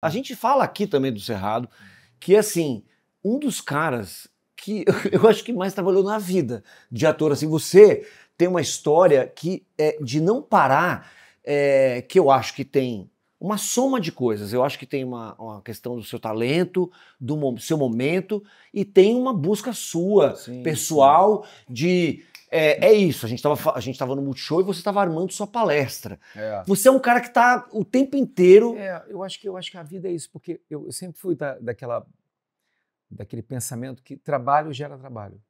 A gente fala aqui também do Cerrado, que assim, um dos caras que eu acho que mais trabalhou na vida de ator. Assim, você tem uma história que é de não parar, é, que eu acho que tem uma soma de coisas. Eu acho que tem uma, uma questão do seu talento, do mo seu momento, e tem uma busca sua, sim, pessoal, sim. de é, é isso, a gente, estava a gente no Multishow e você estava armando sua palestra. É. Você é um cara que está o tempo inteiro. É, eu acho que, eu acho que a vida é isso, porque eu, eu sempre fui da, daquela, daquele pensamento que trabalho gera trabalho.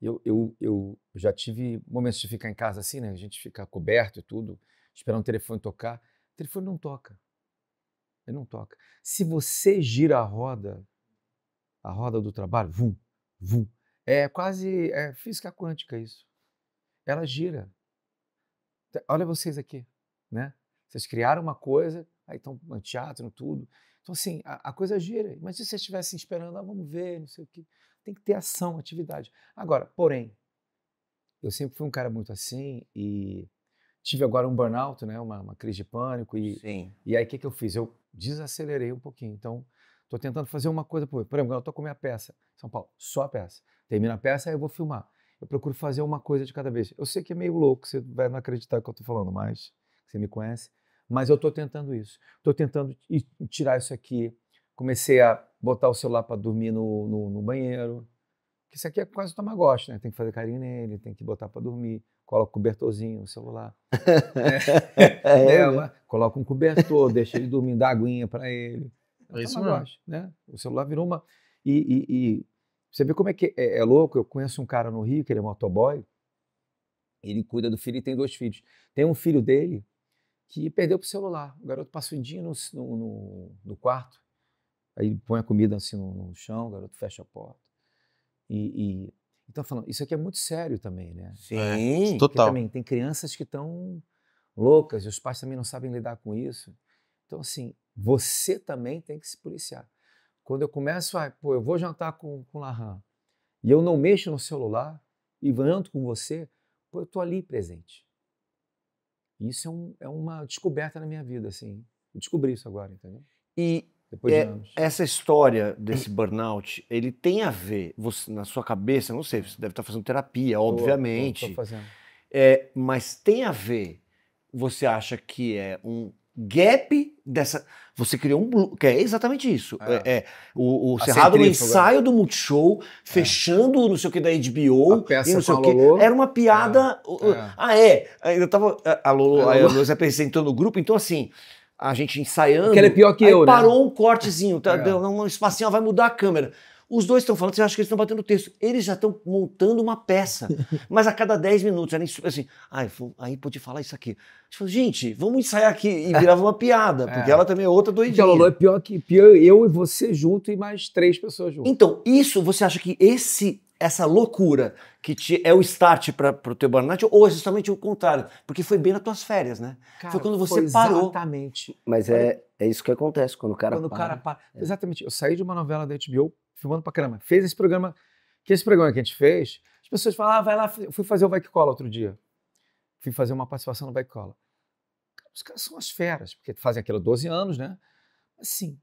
Eu, eu, eu já tive momentos de ficar em casa assim, né? A gente ficar coberto e tudo, esperar um telefone tocar. O telefone não toca. Ele não toca. Se você gira a roda, a roda do trabalho, vum, vum, é quase é, física quântica isso. Ela gira. Olha vocês aqui, né? Vocês criaram uma coisa, aí estão no teatro, tudo. Então, assim, a, a coisa gira. Mas se vocês estivessem esperando, ah, vamos ver, não sei o quê. Tem que ter ação, atividade. Agora, porém, eu sempre fui um cara muito assim e tive agora um burnout, né? Uma, uma crise de pânico. E, Sim. e aí, o que, que eu fiz? Eu desacelerei um pouquinho. Então, estou tentando fazer uma coisa por exemplo, eu estou com minha peça, São Paulo, só a peça. Termina a peça, aí eu vou filmar. Eu procuro fazer uma coisa de cada vez. Eu sei que é meio louco, você vai não acreditar que eu estou falando, mas você me conhece. Mas eu estou tentando isso. Estou tentando tirar isso aqui. Comecei a botar o celular para dormir no, no, no banheiro. Que isso aqui é quase o gosto, né? Tem que fazer carinho nele, tem que botar para dormir coloca um cobertorzinho no celular. é, é, né? é, coloca um cobertor, deixa ele dormir dá aguinha para ele. É, é isso mesmo. Né? O celular virou uma. E, e, e, você vê como é que é, é louco? Eu conheço um cara no Rio que ele é motoboy, ele cuida do filho e tem dois filhos. Tem um filho dele que perdeu o celular. O garoto passa o dia no, no, no quarto, aí põe a comida assim no, no, chão, o garoto fecha a porta. E, e então falando, isso aqui é muito sério também, né? Sim, é, total. Também tem crianças que estão loucas e os pais também não sabem lidar com isso. Então assim, você também tem que se policiar. Quando eu começo a, pô, eu vou jantar com o Lahan e eu não mexo no celular e janto com você, pô, eu tô ali presente. Isso é, um, é uma descoberta na minha vida, assim. Eu descobri isso agora, entendeu? E depois é, de anos. Essa história desse burnout, ele tem a ver, você, na sua cabeça, não sei, você deve estar fazendo terapia, tô, obviamente. Estou fazendo. É, mas tem a ver, você acha que é um gap dessa. Você criou um. Que é exatamente isso. É. é, é o, o Cerrado, no ensaio do Multishow, é. fechando é. não sei o que da HBO. A peça e não sei o que. Lolo. Era uma piada. É. É. Ah, é. ainda tava. A Lolo, a Lolo se apresentou no grupo, então assim. A gente ensaiando. Que ela é pior que eu, parou né? Parou um cortezinho, tá? Deu um espacinho, vai mudar a câmera. Os dois estão falando, você acha que eles estão batendo texto. Eles já estão montando uma peça. Mas a cada 10 minutos, era assim, ah, aí pude falar isso aqui. gente, vamos ensaiar aqui. E virava uma piada, porque é. ela também é outra doidinha. Então, é pior que pior eu e você junto e mais três pessoas juntas. Então, isso, você acha que esse essa loucura que te, é o start para o teu burnout, ou é justamente o contrário? Porque foi bem nas tuas férias, né? Cara, foi quando você foi parou. Exatamente. Mas é, é isso que acontece, quando o cara quando para. O cara para. É. Exatamente. Eu saí de uma novela da HBO filmando pra caramba. Fez esse programa, que esse programa que a gente fez, as pessoas falam, ah, vai lá, eu fui fazer o Vai Que Cola outro dia. Fui fazer uma participação no Vai Que Cola. Os caras são as feras, porque fazem aquilo há 12 anos, né? Assim,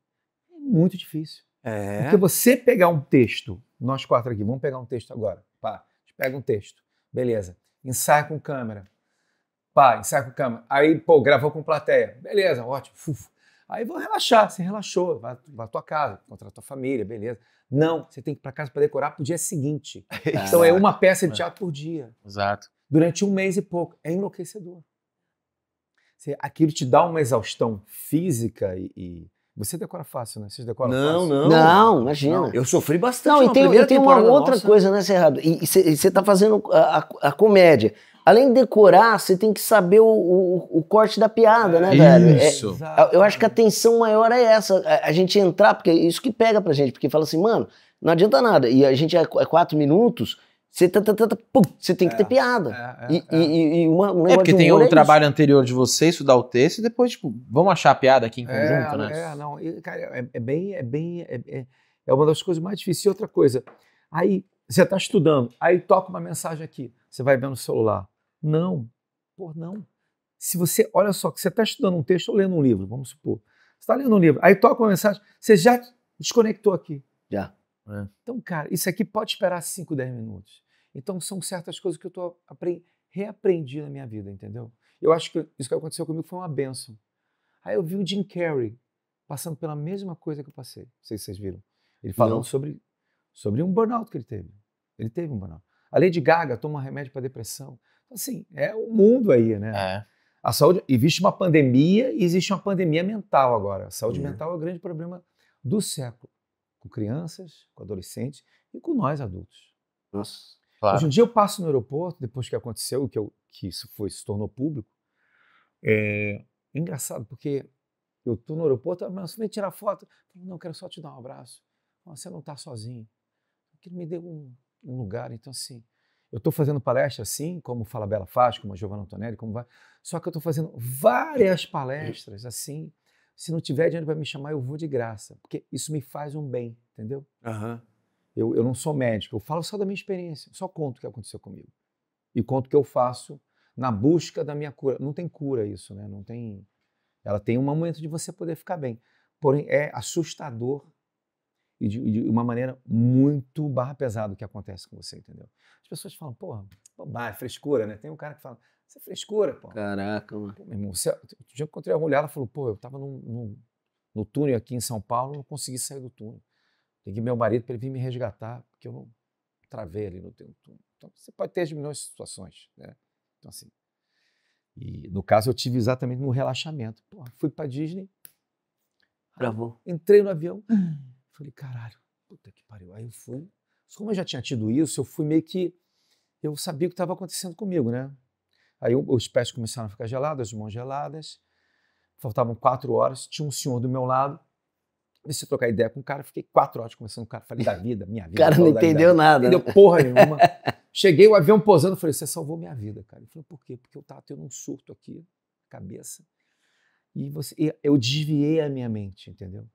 é muito difícil. É. Porque você pegar um texto, nós quatro aqui, vamos pegar um texto agora. Pá, pega um texto, beleza. Ensaia com câmera. Pá, ensaia com câmera. Aí, pô, gravou com plateia. Beleza, ótimo. Fufu. Aí vou relaxar, você relaxou, vai para tua casa, encontrar tua família, beleza. Não, você tem que ir para casa para decorar para o dia seguinte. É então é uma peça de é. teatro por dia. Exato. Durante um mês e pouco. É enlouquecedor. Você, aquilo te dá uma exaustão física e, e... Você decora fácil, né? Vocês decoram não, fácil? Não, não. Não, imagina. eu sofri bastante. Não, e tem, tem uma outra nossa. coisa, né, Cerrado? E você está fazendo a, a, comédia. Além de decorar, você tem que saber o, o, o corte da piada, né, é velho? É, isso. É, eu acho que a tensão maior é essa. A, é, a, gente entrar, porque é isso que pega pra gente. Porque fala assim, mano, não adianta nada. E a gente é, é quatro minutos, você, tata, tá, tata, tá, tá, pum, você tem que é, ter piada. É, é, e, e, e, uma, um É porque tem o trabalho isso. anterior de você, estudar o texto, e depois, tipo, vamos achar a piada aqui em conjunto, né? É, não. cara, é, bem. É, bem é, uma das coisas mais difíceis. E outra coisa, aí você está estudando, aí toca uma mensagem aqui, você vai ver no celular. Não, por não. Se você, olha só, que você está estudando um texto ou lendo um livro, vamos supor. Você está lendo um livro, aí toca uma mensagem, você já desconectou aqui. Já. É. Então, cara, isso aqui pode esperar 5, 10 minutos. Então, são certas coisas que eu estou reaprendi na minha vida, entendeu? Eu acho que isso que aconteceu comigo foi uma benção. Aí eu vi o Jim Carrey passando pela mesma coisa que eu passei. Não sei se vocês viram. Ele falando sobre, sobre um burnout que ele teve. Ele teve um burnout. A Lady Gaga toma remédio para depressão. Assim, é o mundo aí, né? É. A saúde, existe uma pandemia e existe uma pandemia mental agora. A saúde mental é o grande problema do século, com crianças, com adolescentes e com nós adultos. Nossa, claro. Hoje em dia eu passo no aeroporto, depois que aconteceu, que, eu, que isso foi, se tornou público, é, é engraçado, porque eu tô no aeroporto, mas vem tirar foto. Não, quero só te dar um abraço. Você não está sozinho. Que me deu um, um lugar, então assim, eu estou fazendo palestra assim, como Fala Bela faz, como a Giovanna Antonelli, como vai. Só que eu estou fazendo várias palestras assim. Se não tiver dinheiro para me chamar, eu vou de graça, porque isso me faz um bem, entendeu? Uhum. Eu, eu não sou médico, eu falo só da minha experiência, só conto o que aconteceu comigo. E conto o que eu faço na busca da minha cura. Não tem cura isso, né? Não tem. Ela tem um momento de você poder ficar bem. Porém, é assustador e de, de, uma maneira muito barra pesada que acontece com você, entendeu? As pessoas falam, porra, bobagem, é frescura, né? Tem um cara que fala, você é frescura, pô. Caraca, mano. Pô, meu irmão, você, é, dia eu encontrei uma mulher, ela falou, pô, eu tava num, num, no túnel aqui em São Paulo, não consegui sair do túnel. Peguei meu marido para ele vir me resgatar, porque eu não travei ali no túnel. Então, você pode ter as milhões de situações, né? Então, assim. E no caso, eu tive exatamente no relaxamento. Porra, fui para Disney. Travou. Entrei no avião. Hum. Falei, caralho, puta que pariu. Aí eu fui. Como eu já tinha tido isso, eu fui meio que. Eu sabia o que estava acontecendo comigo, né? Aí os pés começaram a ficar gelados, as mãos geladas. Faltavam quatro horas. Tinha um senhor do meu lado. Comecei a trocar ideia com o cara. Fiquei quatro horas conversando com o cara. Falei da vida, minha vida. O cara não entendeu nada. entendeu né? porra nenhuma. Cheguei, o avião posando. Falei, você salvou minha vida, cara. Ele falou, por quê? Porque eu tava tendo um surto aqui, cabeça. E, você, e eu desviei a minha mente, entendeu?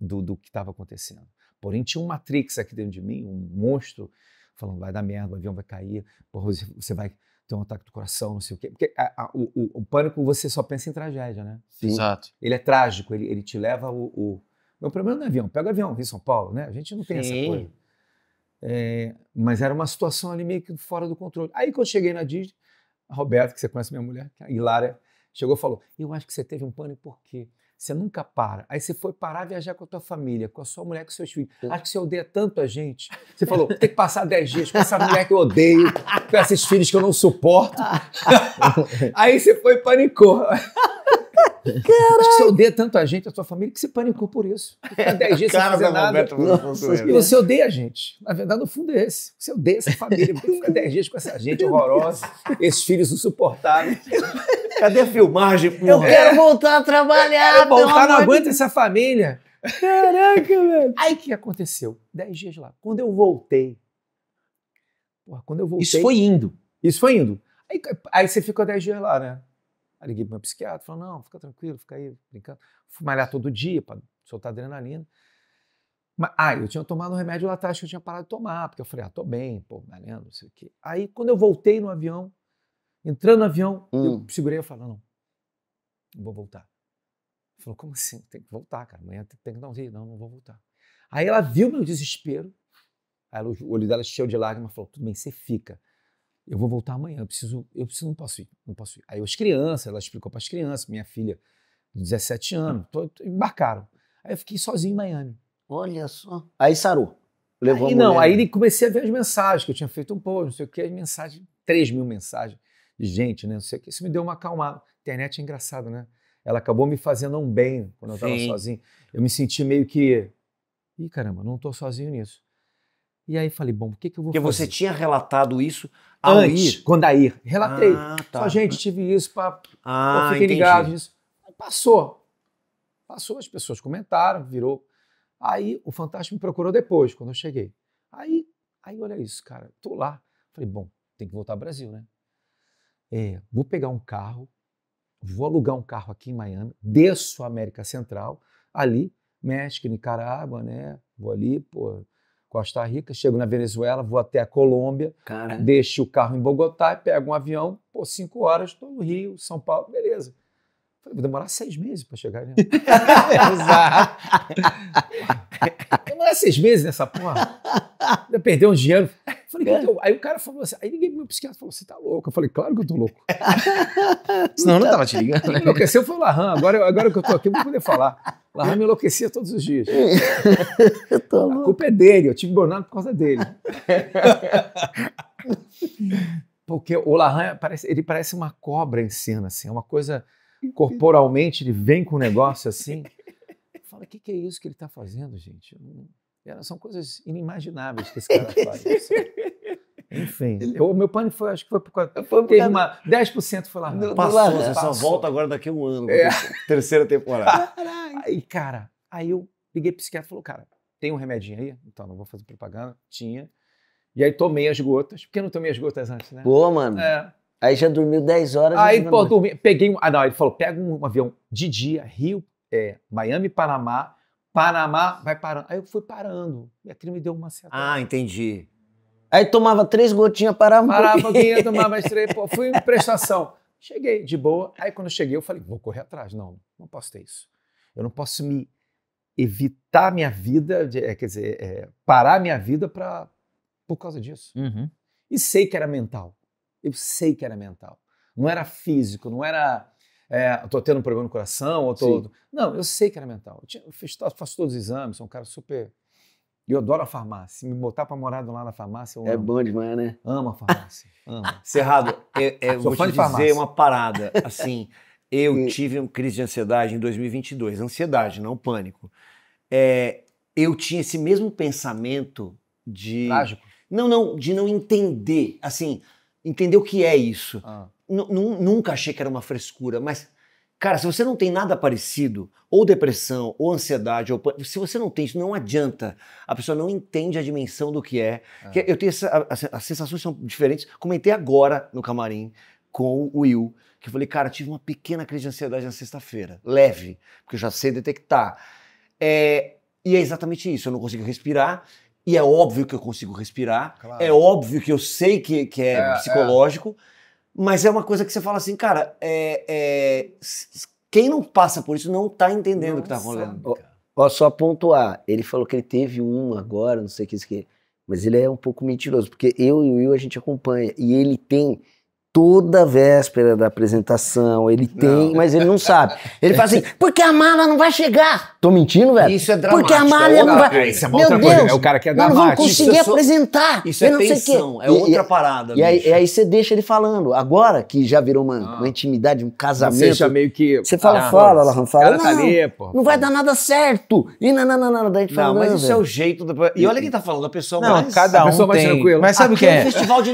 do, do que estava acontecendo. Porém, tinha um Matrix aqui dentro de mim, um monstro, falando: vai dar merda, o avião vai cair, porra, você vai ter um ataque do coração, não sei o quê. Porque a, a, o, o, o, pânico, você só pensa em tragédia, né? Sim. Exato. Ele é trágico, ele, ele te leva o, o. Meu problema não é avião, pega o avião em São Paulo, né? A gente não tem Sim. essa coisa. É, mas era uma situação ali meio que fora do controle. Aí quando eu cheguei na Disney, a Roberta, que você conhece minha mulher, é a Hilária, chegou e falou: Eu acho que você teve um pânico porque você nunca para. Aí você foi parar viajar com a tua família, com a sua mulher, com seus filhos. Acho que você odeia tanto a gente. Você falou, tem que passar 10 dias com essa mulher que eu odeio, com esses filhos que eu não suporto. Ah. Aí você foi e panicou. Caraca. Você odeia tanto a gente, a sua família, que se panicou por isso. Ficar 10 dias sem fazer nada. E você odeia a gente. Na verdade, no fundo é esse. Você odeia essa família, porque ficar 10 dias com essa gente horrorosa, esses filhos insuportáveis. Cadê a filmagem, porra? Eu quero voltar a trabalhar. Eu quero voltar, não aguento essa família. Caraca, velho. Aí o que aconteceu? 10 dias lá. Quando eu voltei, porra, quando eu voltei... Isso foi indo. Isso foi indo. Aí, aí você ficou 10 dias lá, né? Aí liguei pro meu psiquiatra, falou, não, fica tranquilo, fica aí brincando. Fui malhar todo dia para soltar adrenalina. Mas, ah, eu tinha tomado um remédio lá atrás que eu tinha parado de tomar, porque eu falei, ah, tô bem, pô, malhando, não sei o quê. Aí, quando eu voltei no avião, entrando no avião, hum. eu segurei e falei, não, não vou voltar. Ele falou, como assim? Tem que voltar, cara, amanhã tem que dar um dia, Não, não vou voltar. Aí ela viu meu desespero, aí ela, o olho dela cheio de lágrimas, falou, tudo bem, você fica eu vou voltar amanhã, eu preciso, eu preciso, não posso ir, não posso ir. Aí as crianças, ela explicou para as crianças, minha filha de 17 anos, tô, tô, embarcaram. Aí eu fiquei sozinho em Miami. Olha só. Aí sarou. Levou aí, não, aí né? comecei a ver as mensagens, que eu tinha feito um pouco. não sei o que, as mensagens, 3 mil mensagens de gente, né, não sei o que. Isso me deu uma acalmada. Internet é engraçado, né? Ela acabou me fazendo um bem quando eu estava sozinho. Eu me senti meio que, ih caramba, não estou sozinho nisso. E aí falei, bom, o que, que eu vou Porque fazer? Porque você tinha relatado isso ao Antes, ir? quando aí Relatei. Ah, tá. Só, gente, tive isso, para ah, fiquei entendi. ligado nisso. Passou. Passou, as pessoas comentaram, virou. Aí o Fantástico me procurou depois, quando eu cheguei. Aí, aí olha isso, cara, tô lá. Falei, bom, tem que voltar ao Brasil, né? É, vou pegar um carro, vou alugar um carro aqui em Miami, desço a América Central, ali, México, Nicarágua, né? Vou ali, pô, Costa Rica, chego na Venezuela, vou até a Colômbia, Cara. deixo o carro em Bogotá e pego um avião, por cinco horas estou no Rio, São Paulo, beleza vou demorar seis meses para chegar ali. Exato. demorar seis meses nessa porra. Ainda perder um dinheiro. Falei, é. Então", aí o cara falou assim, aí ninguém, meu psiquiatra falou, você tá louco? Eu falei, claro que eu tô louco. Senão eu não tava te ligando. Né? Enlouqueceu foi o Lahan, agora, agora que eu tô aqui eu vou poder falar. Lahan me enlouquecia todos os dias. eu tô louco. A culpa é dele, eu tive burnout por causa dele. Porque o Lahan, parece, ele parece uma cobra em cena, assim, é uma coisa corporalmente ele vem com um negócio assim. Fala, o que, que, é isso que ele está fazendo, gente? São coisas inimagináveis que esse cara faz. Assim. Enfim, o meu pânico foi, acho que foi por causa. Foi por causa uma, 10% foi lá. No, passou, lá, você passou. só volta agora daqui a um ano. É. Terceira temporada. Caralho. Aí, cara, aí eu liguei pro psiquiatra e falou, cara, tem um remedinho aí? Então, não vou fazer propaganda. Tinha. E aí tomei as gotas. Por que não tomei as gotas antes, né? Boa, mano. É. Aí já dormiu 10 horas. Aí, pô, dormi, peguei. Ah, não, ele falou: pega um, um avião de dia, Rio, é, Miami, Panamá. Panamá, vai parando. Aí eu fui parando. E trilha me deu uma certa. Ah, entendi. Aí tomava três gotinhas, parava. Parava, pouquinho, tomava mais três. Pô, fui em prestação. Cheguei, de boa. Aí quando eu cheguei, eu falei: vou correr atrás. Não, não posso ter isso. Eu não posso me evitar minha vida, de, é, quer dizer, é, parar minha vida pra, por causa disso. Uhum. E sei que era mental. Eu sei que era mental. Não era físico, não era. É, estou tendo um problema no coração, ou todo. Não, eu sei que era mental. Eu, tinha, eu fiz, faço todos os exames, sou um cara super. E eu adoro a farmácia. Me botar para morar do lado farmácia, eu é amo. É bom demais, né? Amo a farmácia. amo. Cerrado, eu, eu vou te dizer farmácia. uma parada. Assim, eu tive uma crise de ansiedade em 2022. Ansiedade, não pânico. É, eu tinha esse mesmo pensamento de... Trágico? Não, não, de não entender. Assim, entender o que é isso. Ah. Nunca achei que era uma frescura, mas, cara, se você não tem nada parecido, ou depressão, ou ansiedade, ou se você não tem isso, não adianta. A pessoa não entende a dimensão do que é. é. eu tenho essa, as, as sensações são diferentes. Comentei agora no camarim com o Will, que eu falei, cara, tive uma pequena crise de ansiedade na sexta-feira, leve, porque eu já sei detectar. É, e é exatamente isso, eu não consigo respirar, e é óbvio que eu consigo respirar, claro. é óbvio que eu sei que, que é, é, é. psicológico, é. mas é uma coisa que você fala assim, cara, é, é quem não passa por isso não tá entendendo o que tá rolando. Ó, só pontuar, ele falou que ele teve um agora, não sei o que que, mas ele é um pouco mentiroso, porque eu e o Will a gente acompanha, e ele tem toda véspera da apresentação, ele tem, não. mas ele não sabe. Ele fala assim, porque a mala não vai chegar. Tô mentindo, velho? Isso é dramático. Porque a mala é não vai... É, isso é Meu Deus, coisa. é o cara que é dramático. Nós não vamos conseguir isso é apresentar. Isso é, é. tensão, é outra parada. E aí, e aí, você deixa ele falando. Agora que já virou uma, ah. uma intimidade, um casamento... Você já meio que... Você fala, ah, fala, Lahan, fala. Cara tá não, tá ali, pô, não vai dar nada certo. E não, não, não, não. Daí fala, não, mas isso é velho. é o jeito... Do... E olha quem tá falando, a pessoa não, mais... cada um tem. Mas sabe o que é?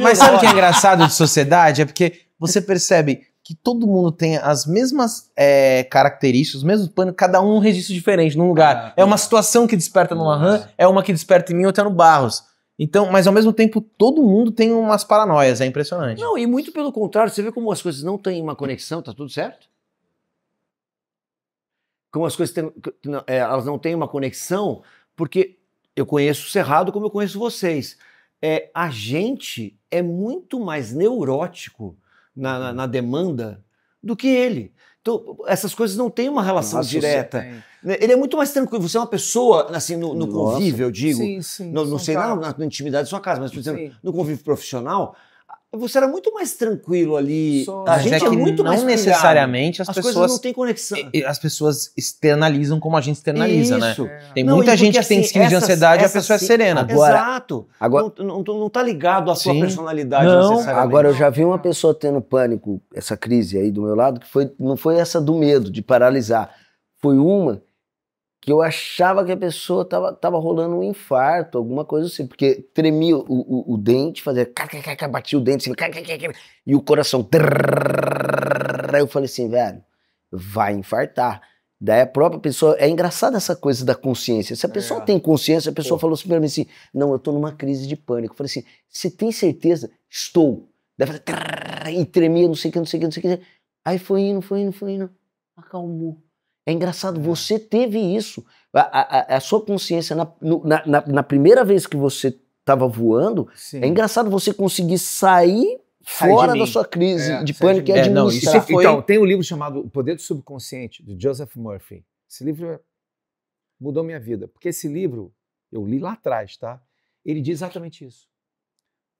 Mas sabe o que é engraçado de sociedade? É porque você percebe que todo mundo tem as mesmas é, características, os mesmos panos, cada um um registro diferente num lugar. Ah, é uma situação que desperta no Lahan, é uma que desperta em mim, até no Barros. Então, mas ao mesmo tempo, todo mundo tem umas paranoias, é impressionante. Não, e muito pelo contrário, você vê como as coisas não têm uma conexão, tá tudo certo? Como as coisas têm, é, elas não têm uma conexão, porque eu conheço o Cerrado como eu conheço vocês é, a gente é muito mais neurótico na, na, uhum. na demanda do que ele. Então, essas coisas não têm uma relação Nossa, direta. Né? Ele é muito mais tranquilo. Você é uma pessoa, assim, no, no convívio, eu digo. Sim, sim. No, não sei, claro. na, na, intimidade da sua casa, mas, por exemplo, sim. no convívio profissional, você era muito mais tranquilo ali. Só... A gente é, é muito não mais necessariamente as, as pessoas não têm conexão. As pessoas externalizam como a gente externaliza, né? Isso. né? Tem não, muita porque, gente que assim, tem crise de ansiedade e a pessoa é serena. Agora, Exato. Agora, não, não, não tá ligado à sim. sua personalidade não. necessariamente. Agora eu já vi uma é. pessoa tendo pânico, essa crise aí do meu lado, que foi, não foi essa do medo de paralisar. Foi uma que eu achava que a pessoa tava, tava rolando um infarto, alguma coisa assim, porque tremia o, o, o dente, fazia batia o dente assim, e o coração. Eu falei assim, velho, vai infartar. Daí a própria pessoa. É engraçada essa coisa da consciência. Se a pessoa é. tem consciência, a pessoa Pô. falou assim pra mim assim: não, eu tô numa crise de pânico. Eu falei assim: você tem certeza? Estou. Daí fazia, e tremia, não sei o que, não sei o que, não sei o que. Aí foi indo, foi indo, foi indo. Acalmou. É engraçado, você teve isso. A, a, a sua consciência, na, na, na, primeira vez que você estava voando, Sim. é engraçado você conseguir sair fora da sua crise é, de pânico de e administrar. É, não, é foi... Então, tem um livro chamado O Poder do Subconsciente, de Joseph Murphy. Esse livro é- mudou minha vida, porque esse livro, eu li lá atrás, tá? Ele diz exatamente isso.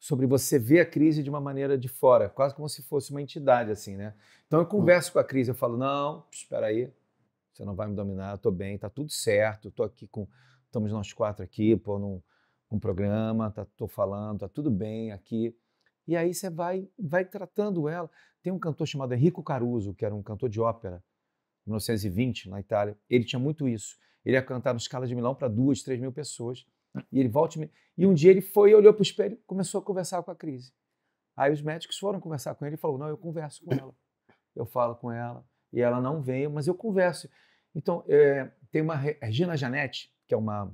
Sobre você ver a crise de uma maneira de fora, quase como se fosse uma entidade, assim, né? Então eu converso com a crise, eu falo, não, espera aí, você não vai me dominar, eu tô bem, tá tudo certo, tô aqui com, estamos nós quatro aqui, pô, num, num programa, tá, tô falando, tá tudo bem aqui. E aí você vai, vai tratando ela. Tem um cantor chamado Enrico Caruso, que era um cantor de ópera, 1920, na Itália. Ele tinha muito isso. Ele ia cantar no Escala de Milão para duas, três mil pessoas. E ele volta e um dia ele foi, olhou para o espelho, começou a conversar com a crise. Aí os médicos foram conversar com ele e falou: não, eu converso com ela, eu falo com ela e ela não veio, mas eu converso. Então, é, tem uma Regina Janete, que é uma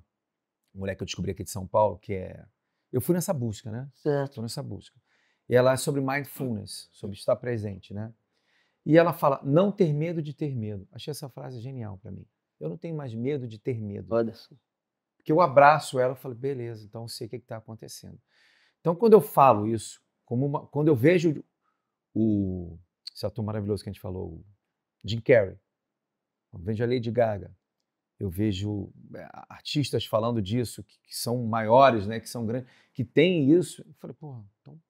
mulher que eu descobri aqui de São Paulo, que é. Eu fui nessa busca, né? Certo. Fui nessa busca. E ela é sobre mindfulness, sobre estar presente, né? E ela fala: não ter medo de ter medo. Achei essa frase genial para mim. Eu não tenho mais medo de ter medo. Olha só. Porque eu abraço ela e falo: beleza, então eu sei o que é está acontecendo. Então, quando eu falo isso, uma, quando eu vejo o. Esse ator maravilhoso que a gente falou, Jim Carrey, eu vejo a Lady Gaga, eu vejo eh, artistas falando disso, que, que, são maiores, né, que são grandes, que têm isso. Eu falei, porra, então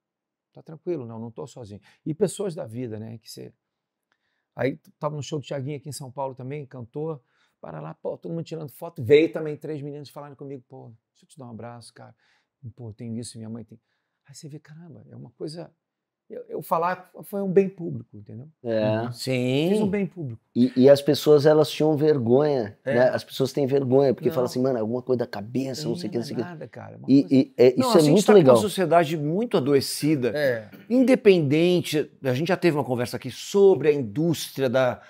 tá tranquilo, não, não tô sozinho. E pessoas da vida, né, que você... Aí tava no show do Thiaguinho aqui em São Paulo também, cantor, para lá, pô, todo mundo tirando foto, veio também três meninos falando comigo, pô, deixa eu te dar um abraço, cara. Pô, tenho isso, minha mãe tem... Aí você vê, caramba, é uma coisa eu, eu, falar foi um bem público, entendeu? É. Sim. Fiz um bem público. E, e as pessoas, elas tinham vergonha, é. né? As pessoas têm vergonha, porque não. falam assim, mano, alguma coisa da cabeça, não, não sei o que, não é sei o que. nada, cara. É e, coisa... e, é, não, isso é muito tá legal. uma sociedade muito adoecida, é. independente, a gente já teve uma conversa aqui sobre a indústria da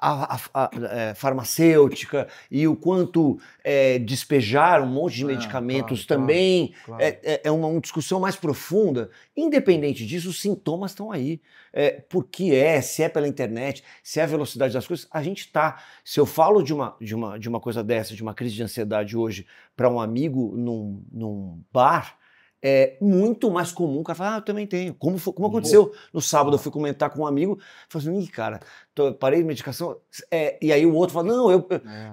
a, a, a, é, farmacêutica e o quanto é, despejar um monte de ah, medicamentos claro, também claro, claro. É, é, é uma, uma, discussão mais profunda. Independente disso, os sintomas estão aí. É, por que é, se é pela internet, se é a velocidade das coisas, a gente está. Se eu falo de uma, de, uma, de uma coisa dessa, de uma crise de ansiedade hoje, para um amigo num, num bar, é muito mais comum o cara falar, ah, eu também tenho. Como, foi, como aconteceu? No sábado eu fui comentar com um amigo, falei assim, cara, tô, parei de medicação. É, e aí o outro fala, não, eu,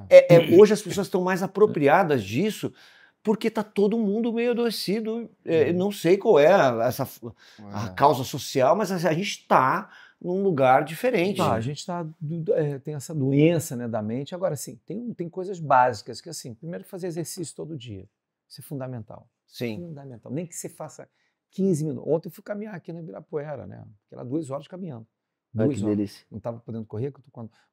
é. é. É, hoje as pessoas estão mais apropriadas disso, porque tá todo mundo meio adoecido. É, uhum. não sei qual é a, essa, a é. causa social, mas a, gente está num lugar diferente. Tá, a gente tá, tem essa doença né, da mente. Agora, assim, tem, tem coisas básicas que, assim, primeiro fazer exercício todo dia. Isso é fundamental Sim. Fundamental. Nem que você faça 15 minutos. Ontem eu fui caminhar aqui na Ibirapuera, né? Porque lá duas horas caminhando. Duas que horas. delícia. Não estava podendo correr,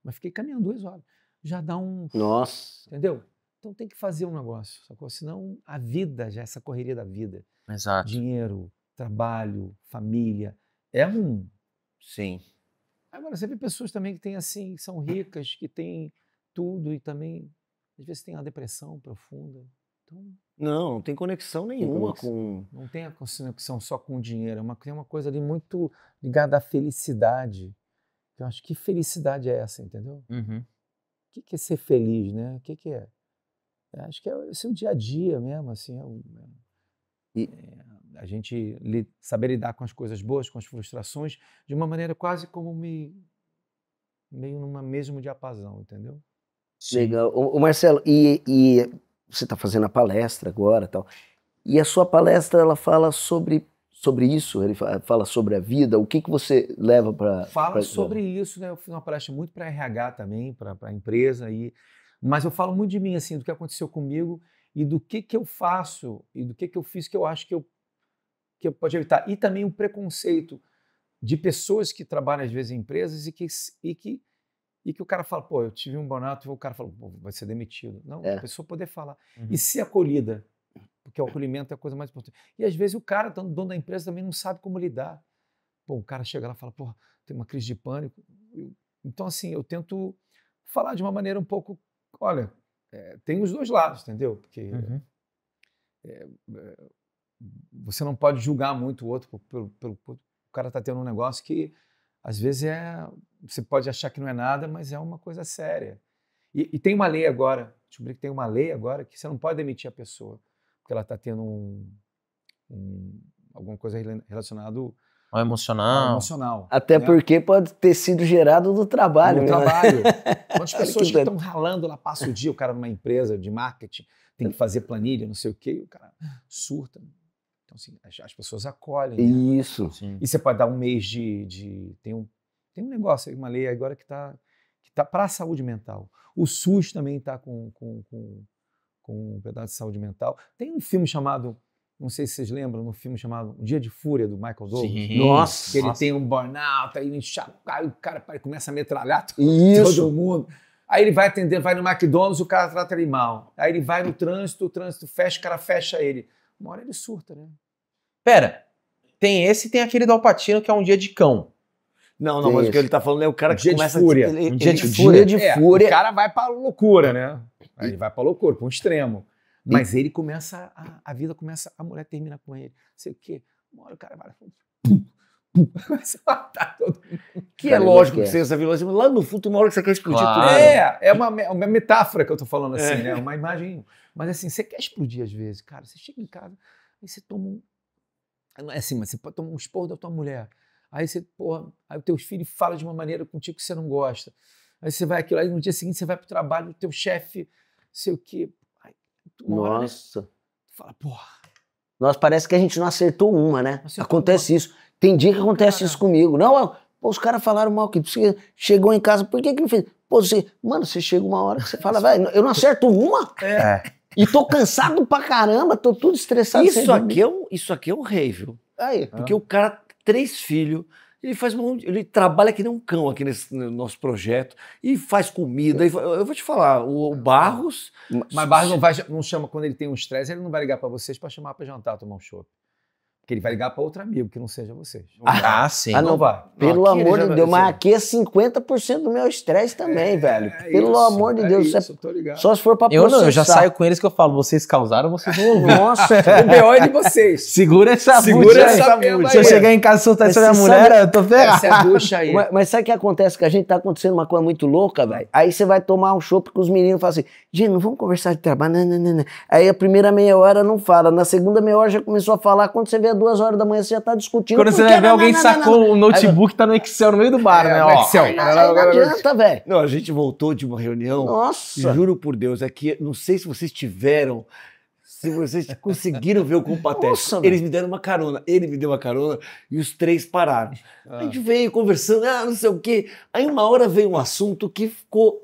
mas fiquei caminhando duas horas. Já dá um. Nossa! Entendeu? Então tem que fazer um negócio, sacou? Senão a vida, já essa correria da vida. Exato. Dinheiro, trabalho, família. É um. Sim. Agora, você vê pessoas também que têm assim, que são ricas, que têm tudo e também, às vezes, tem uma depressão profunda. Então, não, não tem conexão nenhuma tem com. Não tem a conexão só com o dinheiro, é uma, tem uma coisa ali muito ligada à felicidade. Eu acho que felicidade é essa, entendeu? Uhum. O que, que é ser feliz, né? O que, que é? Eu acho que é o seu é dia a dia mesmo, assim. É é, e... a gente li, saber lidar com as coisas boas, com as frustrações, de uma maneira quase como me, meio numa mesmo diapasão, entendeu? Chega. Legal. O, o Marcelo, e, e você está fazendo a palestra agora tal. E a sua palestra ela fala sobre sobre isso, ele fala sobre a vida, o que, que você leva para... Fala pra... sobre isso, né? eu fiz uma palestra muito para RH também, para a empresa, e... mas eu falo muito de mim, assim, do que aconteceu comigo e do que, que eu faço e do que, que eu fiz que eu acho que eu, que eu pode evitar. E também o preconceito de pessoas que trabalham às vezes em empresas e que, e que e que o cara fala, pô, eu tive um burnout, e o cara fala, pô, vai ser demitido. Não, é. a pessoa poder falar. Uhum. E ser acolhida, porque o é. acolhimento é a coisa mais importante. E às vezes o cara, dono da empresa, também não sabe como lidar. Pô, o cara chega lá e fala, pô, tem uma crise de pânico. Então, assim, eu tento falar de uma maneira um pouco, olha, é, tem os dois lados, entendeu? Porque uhum. é, é você não pode julgar muito o outro pelo, pelo, pelo o cara está tendo um negócio que às vezes é, você pode achar que não é nada, mas é uma coisa séria. E, e tem uma lei agora, descobri que tem uma lei agora que você não pode demitir a pessoa porque ela está tendo um, um, alguma coisa relacionada ao emocional. Ao emocional Até né? porque pode ter sido gerado do trabalho. Do né? trabalho. Quantas pessoas que estão ralando lá, passa o dia, o cara numa empresa de marketing, tem que fazer planilha, não sei o quê, e o cara surta. Então, assim, as, as pessoas acolhem. Né? Isso. E você pode dar um mês de. de tem, um, tem um negócio aí, uma lei agora que está que tá para a saúde mental. O SUS também está com, com, com, com um pedaço de saúde mental. Tem um filme chamado não sei se vocês lembram, no filme chamado O Dia de Fúria, do Michael Douglas. Sim. Nossa! Que ele nossa. tem um burnout, aí ele encharcado, o cara começa a metralhar todo mundo. Aí ele vai atender, vai no McDonald's, o cara trata ele mal. Aí ele vai no trânsito, o trânsito fecha, o cara fecha ele. Uma hora ele surta, né? Pera, tem esse e tem aquele do Alpatino que é um dia de cão. Não, não, tem mas esse. o que ele tá falando é o cara que dia começa... De fúria. Ele, um dia ele, de fúria. Dia de fúria. É, o cara vai pra loucura, né? Ele vai pra loucura, pra um extremo. Mas ele começa, a, a, vida começa, a mulher termina com ele. Não sei o quê. Uma hora o cara vai... Pum, pum, começa a matar todo mundo. Que cara, é lógico que seja essa violência, mas lá no fundo uma hora que você quer explodir claro. tudo. É, é uma, é uma metáfora que eu tô falando assim, é. né? Uma imagem. Mas assim, você quer explodir às vezes, cara. Você chega em casa, e você toma um é assim, mas você toma um esporro da tua mulher. Aí você, porra, aí o teu filho fala de uma maneira contigo que você não gosta. Aí você vai aquilo, aí no dia seguinte você vai pro trabalho, o teu chefe, sei o quê. Aí, né? Nossa. Né? Tu fala, porra. Nós parece que a gente não acertou uma, né? Acertou acontece uma. isso. Tem dia que acontece isso comigo. Não, pô, os caras falaram mal que você chegou em casa, por que que não fez? Pô, você, mano, você chega uma hora que você fala, velho, eu não acerto uma. É. é. E tô cansado pra caramba, tô tudo estressado. Isso, aqui é, um, isso aqui é um rei, viu? Aí. Porque ah. o cara, três filhos, ele faz um, ele trabalha que nem um cão aqui nesse no nosso projeto e faz comida. E, eu vou te falar, o, o Barros. Mas Barros não, vai, não chama quando ele tem um estresse, ele não vai ligar para vocês para chamar para jantar, tomar um chopp que ele vai ligar para outro amigo que não seja vocês. Ah, ah, sim. Ah, não, não vai. Pelo não, amor de Deus, mas aqui é 50% do meu estresse também, é, velho. É Pelo isso, amor de é Deus. É só se for pra eu processar. Eu não, eu já saio com eles que eu falo, vocês causaram, vocês vão Nossa, o B.O. é de vocês. Segura essa Segura bucha essa aí. Se eu chegar em casa e soltar essa minha mulher, sabe, eu tô ferrado. Essa bucha aí. Mas, mas sabe o que acontece? Que a gente tá acontecendo uma coisa muito louca, velho. Aí você vai tomar um chope com os meninos e fala assim, gente, não vamos conversar de trabalho, não, não, não. Aí a primeira meia hora não fala, na segunda meia hora já começou a falar, quando você vê duas horas da manhã você já tá discutindo. Quando você vai ver, alguém não, não, sacou não, o notebook aí, tá no Excel, no meio do bar, é, né? Excel. Aí, não adianta, velho. Não, a gente voltou de uma reunião. Nossa. Juro por Deus, é que não sei se vocês tiveram se vocês conseguiram ver o compatriota Nossa, eles me deram uma carona, ele me deu uma carona e os três pararam. Ah. A gente veio conversando, ah, não sei o quê. Aí uma hora veio um assunto que ficou,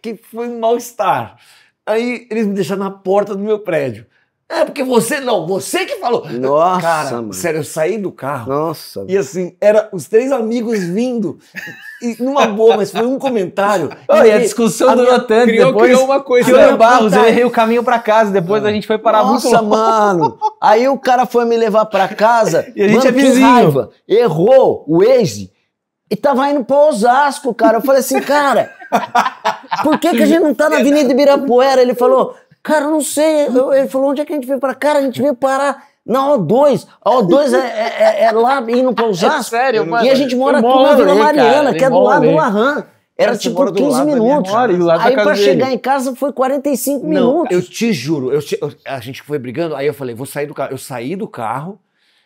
que foi um mal-estar. Aí eles me deixaram na porta do meu prédio. É, porque você não, você que falou. Nossa, cara, mano. sério, eu saí do carro. Nossa. E assim, era os três amigos vindo. E numa boa, mas foi um comentário. Oh, e, a discussão do durou tanto. Criou, depois, criou uma coisa. Criou né? Barros, tá eu errei o caminho para casa. Depois a gente foi parar Nossa, muito Nossa, mano. Aí o cara foi me levar para casa. e a gente mano, é vizinho. Raiva, errou o Eze e tava indo pra Osasco, cara. Eu falei assim, cara, por que, que a gente não tá na Avenida Ibirapuera? Ele falou, Cara, não sei. Eu, ele falou, onde é que a gente veio para cá? a gente veio parar na O2. A O2 é, é, é, é lá indo para Osasco. É sério, mano. E a gente mora aqui na Vila Mariana, que é do lado do Lahan. Era tipo 15 minutos. Hora, aí pra chegar dele. em casa foi 45 não, minutos. Eu te juro, eu te, eu, a gente foi brigando, aí eu falei, vou sair do carro. Eu saí do carro,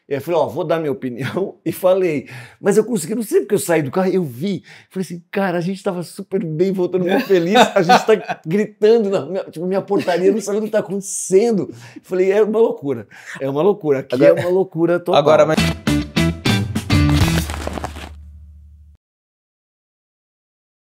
e aí falei, ó, oh, vou dar minha opinião e falei. Mas eu consegui, não sei porque eu saí do carro, eu vi. Falei assim, cara, a gente tava super bem, voltando muito feliz, a gente tá gritando, na minha, tipo, minha portaria não sabendo o que tá acontecendo. Falei, é uma loucura, é uma loucura, aqui agora, é uma loucura total. Agora, mas...